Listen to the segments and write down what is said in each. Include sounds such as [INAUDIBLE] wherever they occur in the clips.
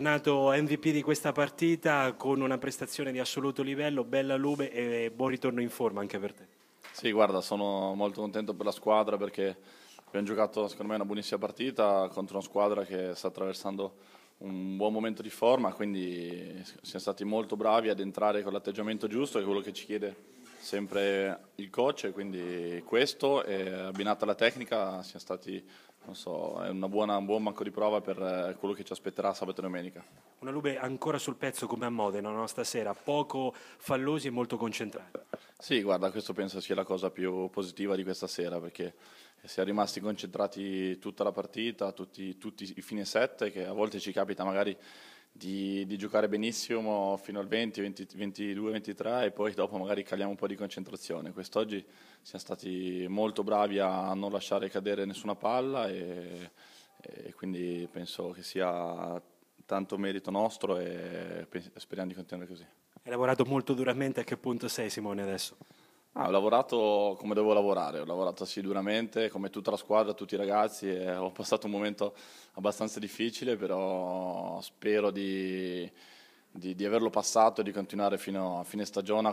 Nato MVP di questa partita con una prestazione di assoluto livello, bella lume e buon ritorno in forma anche per te. Sì, guarda, sono molto contento per la squadra perché abbiamo giocato secondo me una buonissima partita contro una squadra che sta attraversando un buon momento di forma, quindi siamo stati molto bravi ad entrare con l'atteggiamento giusto, che è quello che ci chiede sempre il coach, quindi questo, e abbinata alla tecnica siamo stati non so, è buona, un buon manco di prova per eh, quello che ci aspetterà sabato e domenica. Una Lube ancora sul pezzo come a Modena, no? stasera, poco fallosi e molto concentrati. Sì, guarda, questo penso sia la cosa più positiva di questa sera, perché si è rimasti concentrati tutta la partita, tutti, tutti i fine set, che a volte ci capita magari di, di giocare benissimo fino al 20, 20, 22, 23 e poi dopo magari caliamo un po' di concentrazione. Quest'oggi siamo stati molto bravi a non lasciare cadere nessuna palla e, e quindi penso che sia tanto merito nostro e speriamo di continuare così. Hai lavorato molto duramente, a che punto sei Simone adesso? Ah, ho lavorato come devo lavorare, ho lavorato duramente, come tutta la squadra, tutti i ragazzi, ho passato un momento abbastanza difficile, però spero di, di, di averlo passato e di continuare fino a fine,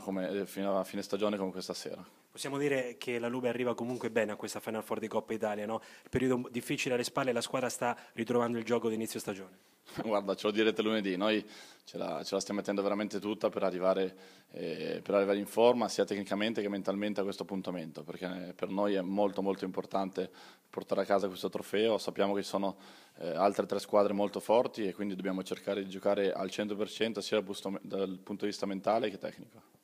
come, fino a fine stagione come questa sera. Possiamo dire che la Lube arriva comunque bene a questa Final Four di Coppa Italia, no? Il periodo difficile alle spalle, la squadra sta ritrovando il gioco d'inizio stagione. [LAUGHS] Guarda, ce lo direte lunedì, noi ce la, ce la stiamo mettendo veramente tutta per arrivare, eh, per arrivare, in forma sia tecnicamente che mentalmente a questo appuntamento, perché eh, per noi è molto molto importante portare a casa questo trofeo, sappiamo che ci sono eh, altre tre squadre molto forti e quindi dobbiamo cercare di giocare al 100% sia dal, dal punto di vista mentale che tecnico.